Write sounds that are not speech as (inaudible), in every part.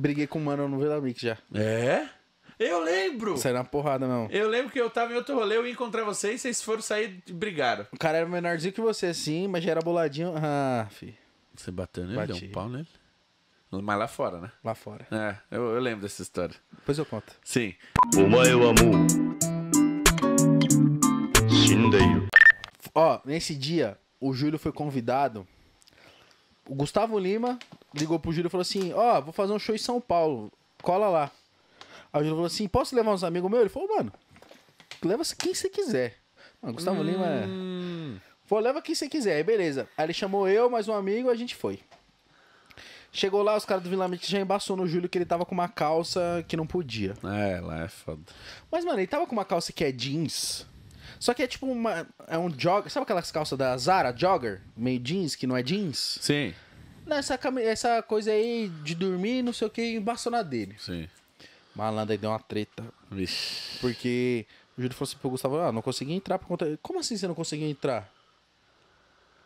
Briguei com o mano no Vila Mix já. É? Eu lembro! Saiu na porrada, não. Eu lembro que eu tava em outro rolê, eu ia encontrar vocês, vocês foram sair e brigaram. O cara era menorzinho que você, sim, mas já era boladinho. Ah, fi. Você bateu nele, Bati. deu um pau nele. Mas lá fora, né? Lá fora. É, eu, eu lembro dessa história. Depois eu conto. Sim. Ó, nesse dia, o Júlio foi convidado. O Gustavo Lima, ligou pro Júlio e falou assim: Ó, oh, vou fazer um show em São Paulo, cola lá. Aí o Júlio falou assim: Posso levar uns amigos meus? Ele falou: Mano, leva quem você quiser. Mano, Gustavo é- hum... Lima. Falou: Leva quem você quiser, aí beleza. Aí ele chamou eu, mais um amigo, a gente foi. Chegou lá, os caras do Vilamente já embaçou no Júlio que ele tava com uma calça que não podia. É, lá é foda. Mas, mano, ele tava com uma calça que é jeans. Só que é tipo uma. É um jogger. Sabe aquelas calças da Zara, jogger? Meio jeans, que não é jeans? Sim. Nessa essa coisa aí de dormir, não sei o que, embaçou na dele. Sim. Malandro aí deu uma treta. Vixe. Porque o Júlio falou assim pro Gustavo, ah, não consegui entrar por conta. Como assim você não conseguiu entrar?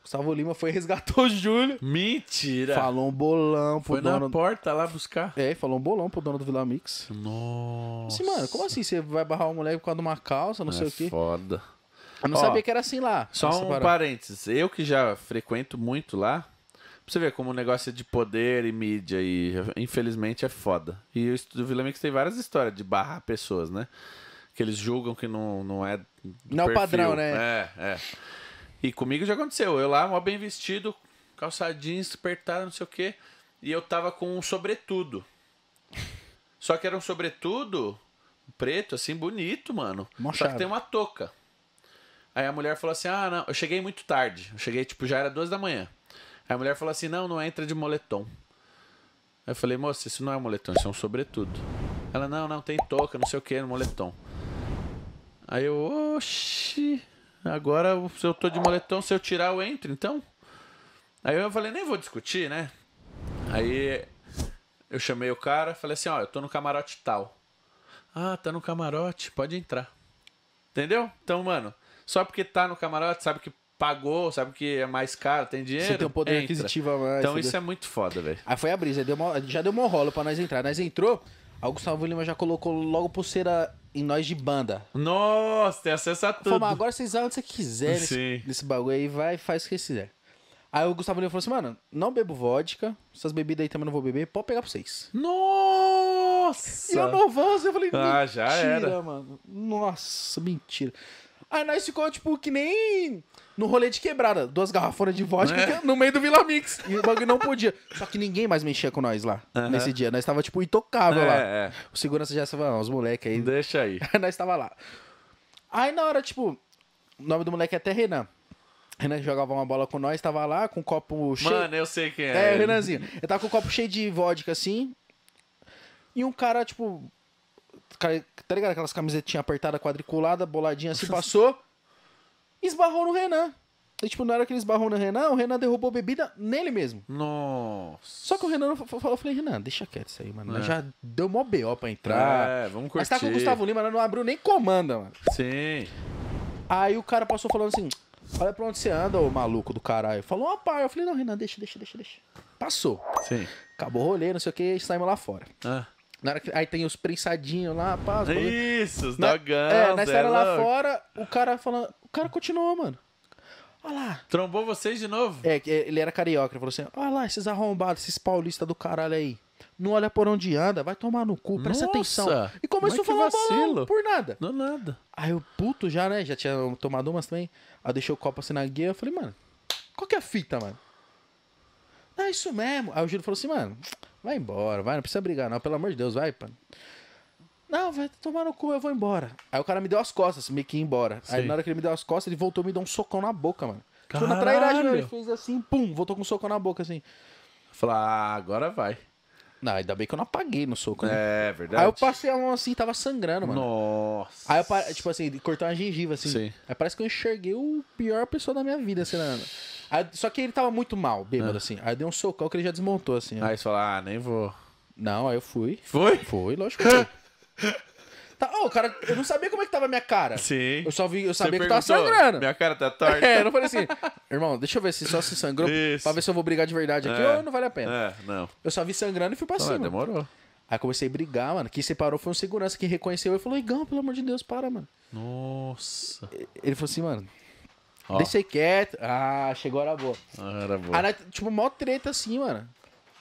Gustavo Lima foi e resgatou o Júlio. Mentira! Falou um bolão pro foi dono. Foi na porta lá buscar. É, falou um bolão pro dono do Vila Mix. Nossa. Assim, mano, como assim você vai barrar um moleque por causa de uma calça, não é sei o quê? Foda. Eu não Ó, sabia que era assim lá. Só um parênteses. Eu que já frequento muito lá, você ver como o negócio é de poder e mídia e infelizmente é foda. E o Estúdio Vila Mix tem várias histórias de barrar pessoas, né? Que eles julgam que não, não é. Não é o padrão, né? É, é. E comigo já aconteceu. Eu lá, mó bem vestido, calçadinho espertado, não sei o quê. E eu tava com um sobretudo. Só que era um sobretudo preto, assim, bonito, mano. Mochado. Só que tem uma touca. Aí a mulher falou assim: Ah, não. Eu cheguei muito tarde. Eu cheguei, tipo, já era duas da manhã. Aí a mulher falou assim: não, não entra de moletom. Aí eu falei: moça, isso não é um moletom, isso é um sobretudo. Ela: não, não, tem touca, não sei o que, no moletom. Aí eu: oxi, agora se eu tô de moletom, se eu tirar, eu entro então? Aí eu falei: nem vou discutir, né? Aí eu chamei o cara, falei assim: ó, eu tô no camarote tal. Ah, tá no camarote, pode entrar. Entendeu? Então, mano, só porque tá no camarote, sabe que pagou, sabe que é mais caro, tem dinheiro. Você tem um poder entra. aquisitivo a mais. Então isso deu... é muito foda, velho. Aí ah, foi a brisa, deu uma, já deu um rolo pra nós entrar. Nós entrou, o Gustavo Lima já colocou logo pulseira em nós de banda. Nossa, tem acesso a tudo. Falou, agora vocês vão onde vocês quiserem nesse, nesse bagulho aí, vai faz o que vocês quiserem. Aí o Gustavo Lima falou assim, mano, não bebo vodka, essas bebidas aí também não vou beber, pode pegar pra vocês. Nossa! E eu não vou, eu falei, ah, já era. mano. Nossa, mentira. Aí nós ficou, tipo, que nem no rolê de quebrada. Duas garrafonas de vodka é. no meio do Vila Mix. (laughs) E o bagulho não podia. Só que ninguém mais mexia com nós lá, uhum. nesse dia. Nós tava, tipo, intocável é, lá. É. O segurança já estava, ah, os moleques aí. Deixa aí. aí (laughs) nós tava lá. Aí na hora, tipo, o nome do moleque é até Renan. Renan jogava uma bola com nós, tava lá com um copo cheio. Mano, eu sei quem é. É, Renanzinho. Ele tava com um copo cheio de vodka, assim. E um cara, tipo, tá ligado? Aquelas camisetinhas apertadas, quadriculada, boladinha, se assim, passou. esbarrou no Renan. E, tipo, na hora que ele esbarrou no Renan, o Renan derrubou bebida nele mesmo. Nossa. Só que o Renan falou, eu falei, Renan, deixa quieto isso aí, mano. É. Já deu mó BO pra entrar. É, vamos curtir. Mas tá com o Gustavo Lima, não abriu nem comanda, mano. Sim. Aí o cara passou falando assim, olha pra onde você anda, ô maluco do caralho. Falou, ó, pai. Eu falei, não, Renan, deixa, deixa, deixa, deixa. Passou. Sim. Acabou o rolê, não sei o que, saímos lá fora. Ah. Na hora que, aí tem os prensadinhos lá, pá. Isso, os na, dogão. É, nessa era é lá louco. fora, o cara falando. O cara continuou, mano. Olha lá. Trombou vocês de novo? É, é ele era carioca. Ele falou assim: olha lá, esses arrombados, esses paulistas do caralho aí. Não olha por onde anda, vai tomar no cu, presta Nossa, atenção. E começou a falar bolão, por nada. Não nada. Aí o puto já, né? Já tinha tomado umas também. Aí deixou deixei o copo assim na guia. Eu falei, mano, qual que é a fita, mano? Não, é isso mesmo. Aí o Júlio falou assim, mano, Vai embora, vai, não precisa brigar, não, pelo amor de Deus, vai, mano. Não, vai tomar no cu, eu vou embora. Aí o cara me deu as costas, meio que ia embora. Aí na hora que ele me deu as costas, ele voltou e me deu um socão na boca, mano. Caralho. Foi na trairagem, dele ele fez assim, pum, voltou com um socão na boca, assim. Falei, ah, agora vai. Não, ainda bem que eu não apaguei no soco, né? É, verdade. Aí eu passei a mão assim, tava sangrando, mano. Nossa. Aí eu, tipo assim, cortou uma gengiva, assim. Sim. Aí parece que eu enxerguei o pior pessoa da minha vida, assim, na, né? Aí, só que ele tava muito mal, bêbado, ah. assim. Aí eu dei um socão que ele já desmontou, assim. Aí você falou, ah, nem vou. Não, aí eu fui. Foi? Foi, lógico que foi. (laughs) Tá, oh, cara, eu não sabia como é que tava a minha cara. Sim. Eu só vi, eu sabia Você que tava sangrando. Minha cara tá torta. É, eu não falei assim, irmão, deixa eu ver se só se sangrou Isso. pra ver se eu vou brigar de verdade aqui é. ou não vale a pena. É, não. Eu só vi sangrando e fui pra ah, cima. Demorou. Aí comecei a brigar, mano. Quem separou foi um segurança que reconheceu e falou: Igão, pelo amor de Deus, para, mano. Nossa. Ele falou assim, mano, Ó. Deixei quieto. Ah, chegou a hora boa. Ah, era boa. tipo, mó treta assim, mano.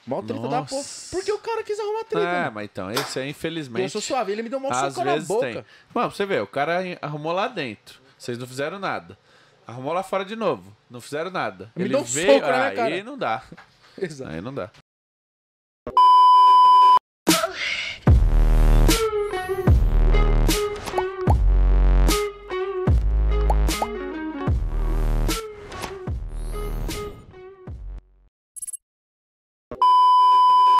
Mó treta Nossa. da porra. Porque o cara quis arrumar treta. É, mano. mas então, esse aí, infelizmente. Eu sou suave, ele me deu mó soco na boca. Tem. Mano, você vê, o cara arrumou lá dentro. Vocês não fizeram nada. Arrumou lá fora de novo. Não fizeram nada. Me ele deu veio. Soco na minha aí cara. não dá. (laughs) Exato. Aí não dá.